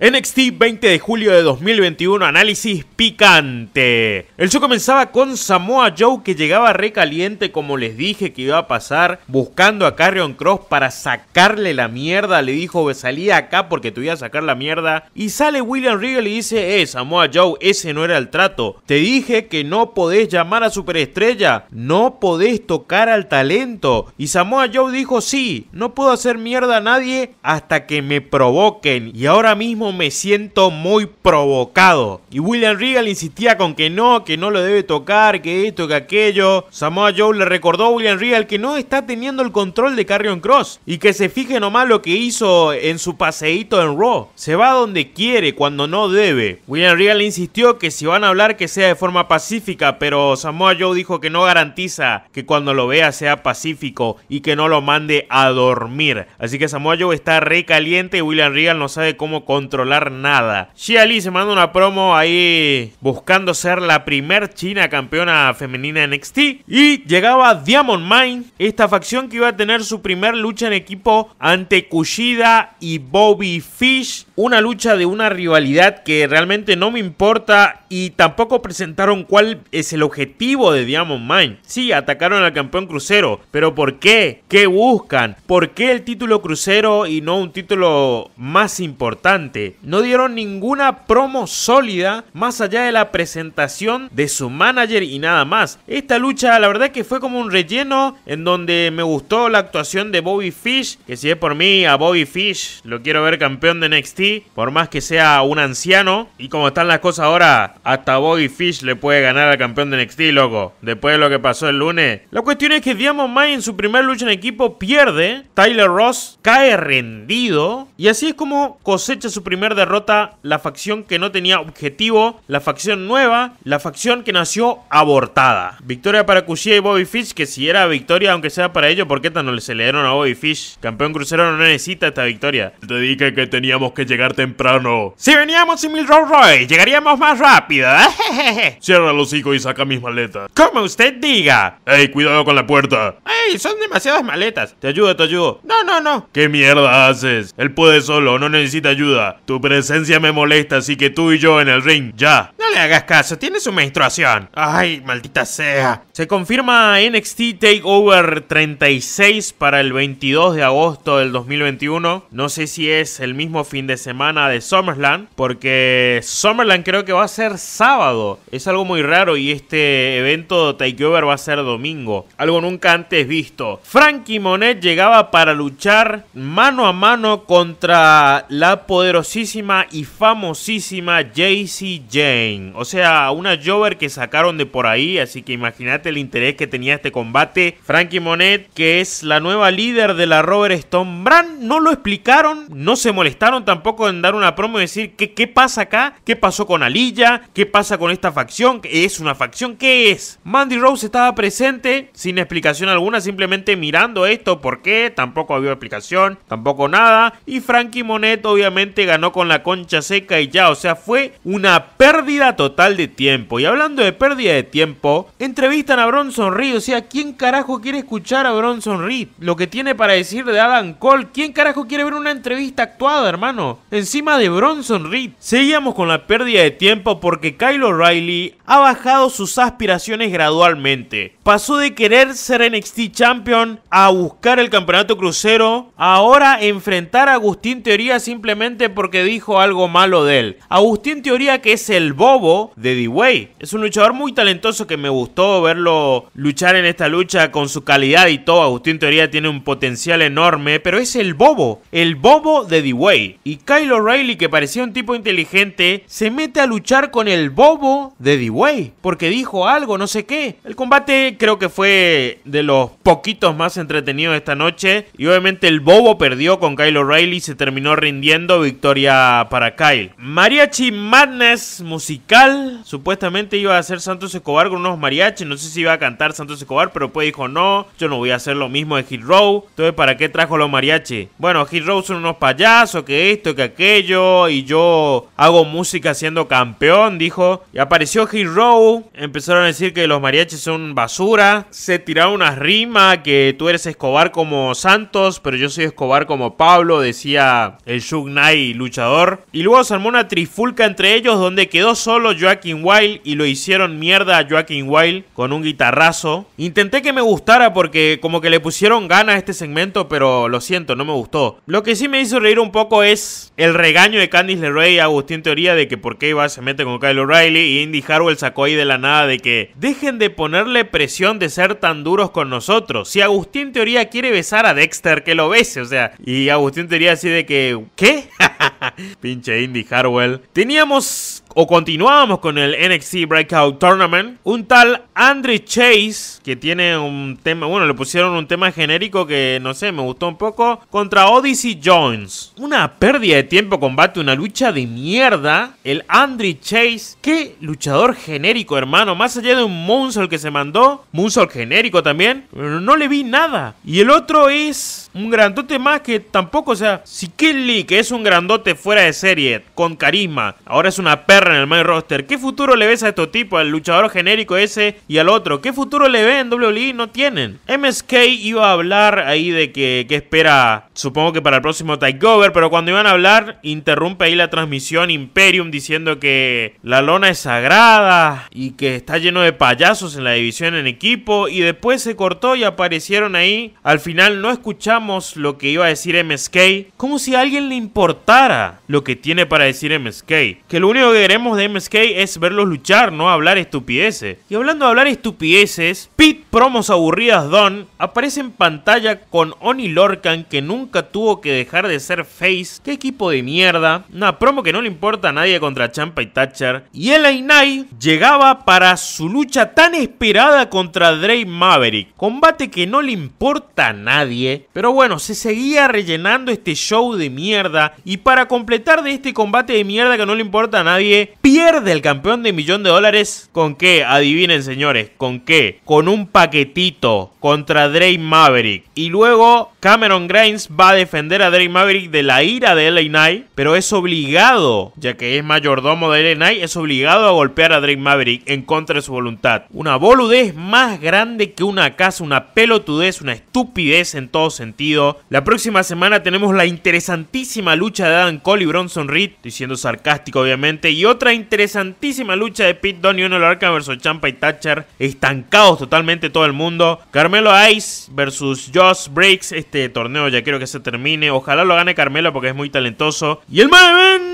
NXT 20 de julio de 2021, análisis picante. El show comenzaba con Samoa Joe que llegaba recaliente como les dije que iba a pasar, buscando a Carrion Cross para sacarle la mierda. Le dijo, salí acá porque te voy a sacar la mierda. Y sale William Regal y dice, eh, Samoa Joe, ese no era el trato. Te dije que no podés llamar a superestrella, no podés tocar al talento. Y Samoa Joe dijo, sí, no puedo hacer mierda a nadie hasta que me provoquen. Y ahora mismo me siento muy provocado. Y William Regal insistía con que no, que no lo debe tocar, que esto, que aquello. Samoa Joe le recordó a William Regal que no está teniendo el control de Carrion Cross y que se fije nomás lo que hizo en su paseíto en Raw. Se va donde quiere, cuando no debe. William Regal insistió que si van a hablar que sea de forma pacífica, pero Samoa Joe dijo que no garantiza que cuando lo vea sea pacífico y que no lo mande a dormir. Así que Samoa Joe está caliente y William Regal no sabe cómo controlar nada. Xia Li se manda una promo ahí buscando ser la primer china campeona femenina en NXT. Y llegaba Diamond Mind esta facción que iba a tener su primer lucha en equipo ante Kushida y Bobby Fish una lucha de una rivalidad que realmente no me importa y tampoco presentaron cuál es el objetivo de Diamond Mine. Sí, atacaron al campeón crucero, pero ¿por qué? ¿Qué buscan? ¿Por qué el título crucero y no un título más importante? No dieron ninguna promo sólida más allá de la presentación de su manager y nada más. Esta lucha la verdad que fue como un relleno en donde me gustó la actuación de Bobby Fish, que si es por mí a Bobby Fish lo quiero ver campeón de NXT por más que sea un anciano. Y como están las cosas ahora, hasta Bobby Fish le puede ganar al campeón de NXT, loco. Después de lo que pasó el lunes. La cuestión es que Diamond Mine en su primer lucha en equipo pierde. Tyler Ross cae rendido. Y así es como cosecha su primer derrota la facción que no tenía objetivo, la facción nueva, la facción que nació abortada. Victoria para Kushida y Bobby Fish, que si era victoria, aunque sea para ellos, ¿por qué tan no se le dieron a Bobby Fish? Campeón crucero no necesita esta victoria. Te dije que teníamos que llegar temprano. Si veníamos sin Mil Rolls Royce, llegaríamos más rápido. ¿eh? Cierra los hocico y saca mis maletas. Como usted diga. Ey, cuidado con la puerta. Ey, son demasiadas maletas. Te ayudo, te ayudo. No, no, no. ¿Qué mierda haces? Él puede solo, no necesita ayuda. Tu presencia me molesta, así que tú y yo en el ring, ya. No le hagas caso, tiene su menstruación. Ay, maldita sea. Se confirma NXT Takeover 36 para el 22 de agosto del 2021. No sé si es el mismo fin de semana semana de Summerland, porque Summerland creo que va a ser sábado. Es algo muy raro y este evento de Takeover va a ser domingo. Algo nunca antes visto. Frankie Monet llegaba para luchar mano a mano contra la poderosísima y famosísima JC Jane. O sea, una Jover que sacaron de por ahí, así que imagínate el interés que tenía este combate. Frankie Monet, que es la nueva líder de la Robert Stone Brand, no lo explicaron, no se molestaron tampoco en dar una promo y decir ¿qué, qué pasa acá, qué pasó con Alilla, qué pasa con esta facción, es una facción, ¿qué es? Mandy Rose estaba presente sin explicación alguna, simplemente mirando esto, ¿por qué? Tampoco había explicación, tampoco nada. Y Frankie Monet obviamente ganó con la concha seca y ya, o sea, fue una pérdida total de tiempo. Y hablando de pérdida de tiempo, entrevistan a Bronson Reed, o sea, ¿quién carajo quiere escuchar a Bronson Reed? Lo que tiene para decir de Adam Cole, ¿quién carajo quiere ver una entrevista actuada, hermano? encima de Bronson Reed. Seguíamos con la pérdida de tiempo porque Kyle O'Reilly ha bajado sus aspiraciones gradualmente. Pasó de querer ser NXT Champion a buscar el campeonato crucero, ahora enfrentar a Agustín Teoría simplemente porque dijo algo malo de él. Agustín Teoría que es el bobo de D-Way. Es un luchador muy talentoso que me gustó verlo luchar en esta lucha con su calidad y todo. Agustín Teoría tiene un potencial enorme, pero es el bobo, el bobo de D-Way. Y Kyle O'Reilly, que parecía un tipo inteligente, se mete a luchar con el bobo de D-Way, porque dijo algo, no sé qué. El combate creo que fue de los poquitos más entretenidos esta noche, y obviamente el bobo perdió con Kyle O'Reilly, se terminó rindiendo, victoria para Kyle. Mariachi Madness musical, supuestamente iba a ser Santos Escobar con unos mariachis, no sé si iba a cantar Santos Escobar, pero pues dijo no, yo no voy a hacer lo mismo de Hit Row, entonces ¿para qué trajo los mariachi? Bueno, Hit Row son unos payasos, que esto, que aquello y yo hago música siendo campeón, dijo. Y apareció Hero, empezaron a decir que los mariachis son basura, se tiraron una rima que tú eres Escobar como Santos, pero yo soy Escobar como Pablo, decía el Shug luchador. Y luego se armó una trifulca entre ellos donde quedó solo Joaquin Wild y lo hicieron mierda a Joaquin Wild con un guitarrazo. Intenté que me gustara porque como que le pusieron gana a este segmento, pero lo siento, no me gustó. Lo que sí me hizo reír un poco es el regaño de Candice LeRae a Agustín Teoría de que por qué va se mete con Kyle O'Reilly y Indy Harwell sacó ahí de la nada de que dejen de ponerle presión de ser tan duros con nosotros. Si Agustín Teoría quiere besar a Dexter, que lo bese, o sea. Y Agustín Teoría así de que, ¿qué? Pinche Indy Harwell. Teníamos o continuamos con el NXT Breakout Tournament. Un tal Andre Chase, que tiene un tema, bueno, le pusieron un tema genérico que no sé, me gustó un poco, contra Odyssey Jones. Una pérdida de tiempo combate, una lucha de mierda. El Andre Chase, qué luchador genérico, hermano. Más allá de un Moonsault que se mandó, Moonsault genérico también, no le vi nada. Y el otro es un grandote más que tampoco, o sea, si que Lee, que es un grandote fuera de serie, con carisma, ahora es una perra en el main roster, ¿qué futuro le ves a estos tipo, al luchador genérico ese y al otro? ¿Qué futuro le ven en WWE? No tienen. MSK iba a hablar ahí de que, que espera, supongo que para el próximo takeover, pero cuando iban a hablar, interrumpe ahí la transmisión Imperium diciendo que la lona es sagrada y que está lleno de payasos en la división en equipo y después se cortó y aparecieron ahí. Al final no escuchamos lo que iba a decir MSK como si a alguien le importara lo que tiene para decir MSK. Que lo único que queremos de MSK es verlos luchar, no hablar estupideces. Y hablando de hablar estupideces, Pit Promos Aburridas Don aparece en pantalla con Oni Lorcan que nunca tuvo que dejar de ser face. Qué equipo de mierda. Una promo que no le importa a nadie contra Champa y Thatcher. Y el Ainai llegaba para su lucha tan esperada contra Drake Maverick. Combate que no le importa a nadie. Pero pero bueno, se seguía rellenando este show de mierda. Y para completar de este combate de mierda que no le importa a nadie, pierde el campeón de millón de dólares. ¿Con qué? Adivinen, señores. ¿Con qué? Con un paquetito contra Drake Maverick. Y luego Cameron Grimes va a defender a Drake Maverick de la ira de LA Knight. Pero es obligado, ya que es mayordomo de LA Knight, es obligado a golpear a Drake Maverick en contra de su voluntad. Una boludez más grande que una casa, una pelotudez, una estupidez en todo sentido. La próxima semana tenemos la interesantísima lucha de Adam Cole y Bronson Reed. diciendo sarcástico, obviamente. Y otra interesantísima lucha de Pete Dunne y Uno arca versus Champa y Thatcher. Estancados totalmente todo el mundo. Carmelo Ice versus Josh Breaks. Este torneo ya quiero que se termine. Ojalá lo gane Carmelo porque es muy talentoso. Y el Maven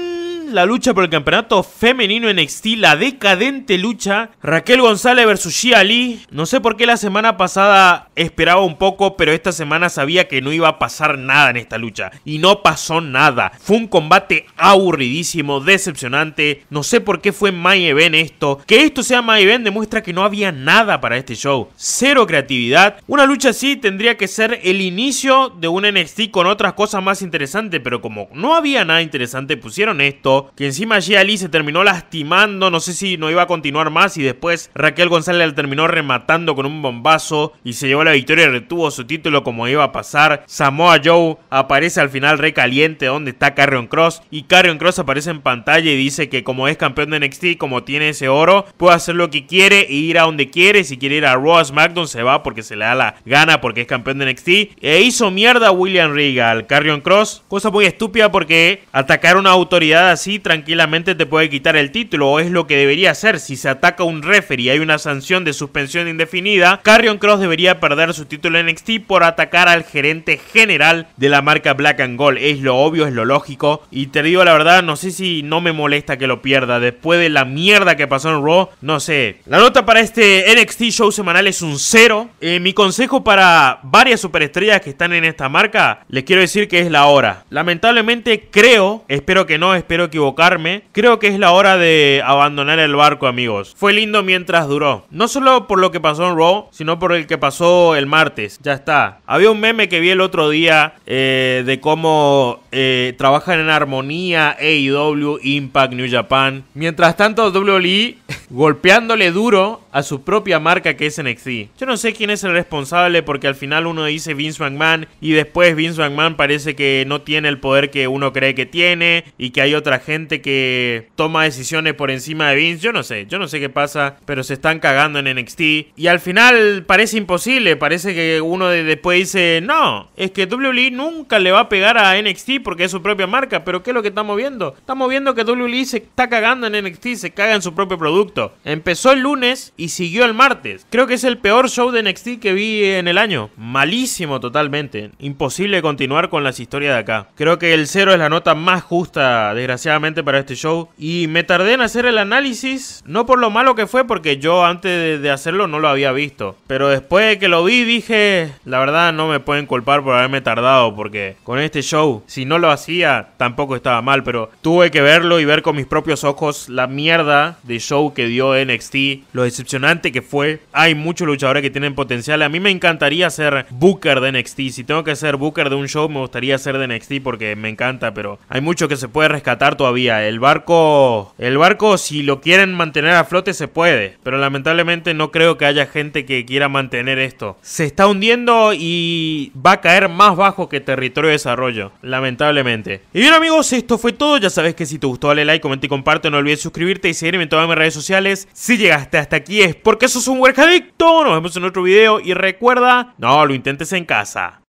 la lucha por el campeonato femenino en NXT, la decadente lucha Raquel González versus Shia Ali. No sé por qué la semana pasada esperaba un poco, pero esta semana sabía que no iba a pasar nada en esta lucha y no pasó nada. Fue un combate aburridísimo, decepcionante. No sé por qué fue My Event esto. Que esto sea My Event demuestra que no había nada para este show. Cero creatividad. Una lucha así tendría que ser el inicio de un NXT con otras cosas más interesantes, pero como no había nada interesante, pusieron esto que encima allí Ali se terminó lastimando, no sé si no iba a continuar más y después Raquel González la terminó rematando con un bombazo y se llevó la victoria y retuvo su título como iba a pasar. Samoa Joe aparece al final recaliente donde está Carrion Cross y Carrion Cross aparece en pantalla y dice que como es campeón de NXT, como tiene ese oro, puede hacer lo que quiere e ir a donde quiere, si quiere ir a Raw SmackDown se va porque se le da la gana porque es campeón de NXT e hizo mierda a William Regal, Carrion Cross, cosa muy estúpida porque atacar a una autoridad así tranquilamente te puede quitar el título, o es lo que debería hacer. Si se ataca un referee y hay una sanción de suspensión indefinida, Carrion Cross debería perder su título en NXT por atacar al gerente general de la marca Black and Gold. Es lo obvio, es lo lógico. Y te digo la verdad, no sé si no me molesta que lo pierda. Después de la mierda que pasó en Raw, no sé. La nota para este NXT Show semanal es un 0. Eh, mi consejo para varias superestrellas que están en esta marca, les quiero decir que es la hora. Lamentablemente creo, espero que no, espero que equivocarme, creo que es la hora de abandonar el barco, amigos. Fue lindo mientras duró. No solo por lo que pasó en Raw, sino por el que pasó el martes. Ya está. Había un meme que vi el otro día eh, de cómo eh, trabajan en armonía AEW, Impact, New Japan. Mientras tanto, WWE golpeándole duro a su propia marca que es NXT. Yo no sé quién es el responsable porque al final uno dice Vince McMahon y después Vince McMahon parece que no tiene el poder que uno cree que tiene y que hay otra gente que toma decisiones por encima de Vince. Yo no sé, yo no sé qué pasa, pero se están cagando en NXT y al final parece imposible, parece que uno después dice, "No, es que WWE nunca le va a pegar a NXT porque es su propia marca", pero ¿qué es lo que estamos viendo? Estamos viendo que WWE se está cagando en NXT, se caga en su propio producto empezó el lunes y siguió el martes. Creo que es el peor show de NXT que vi en el año. Malísimo totalmente. Imposible continuar con las historias de acá. Creo que el cero es la nota más justa, desgraciadamente, para este show. Y me tardé en hacer el análisis, no por lo malo que fue, porque yo antes de hacerlo no lo había visto. Pero después de que lo vi, dije, la verdad no me pueden culpar por haberme tardado, porque con este show, si no lo hacía, tampoco estaba mal, pero tuve que verlo y ver con mis propios ojos la mierda de show que dio NXT, lo decepcionante que fue. Hay muchos luchadores que tienen potencial. A mí me encantaría ser Booker de NXT. Si tengo que ser Booker de un show, me gustaría ser de NXT porque me encanta, pero hay mucho que se puede rescatar todavía. El barco, el barco, si lo quieren mantener a flote, se puede, pero lamentablemente no creo que haya gente que quiera mantener esto. Se está hundiendo y va a caer más bajo que territorio de desarrollo, lamentablemente. Y bien, amigos, esto fue todo. Ya sabes que si te gustó, dale like, comenta y comparte. No olvides suscribirte y seguirme en todas mis redes sociales si llegaste hasta aquí es porque sos un huercadicto Nos vemos en otro video y recuerda, no lo intentes en casa.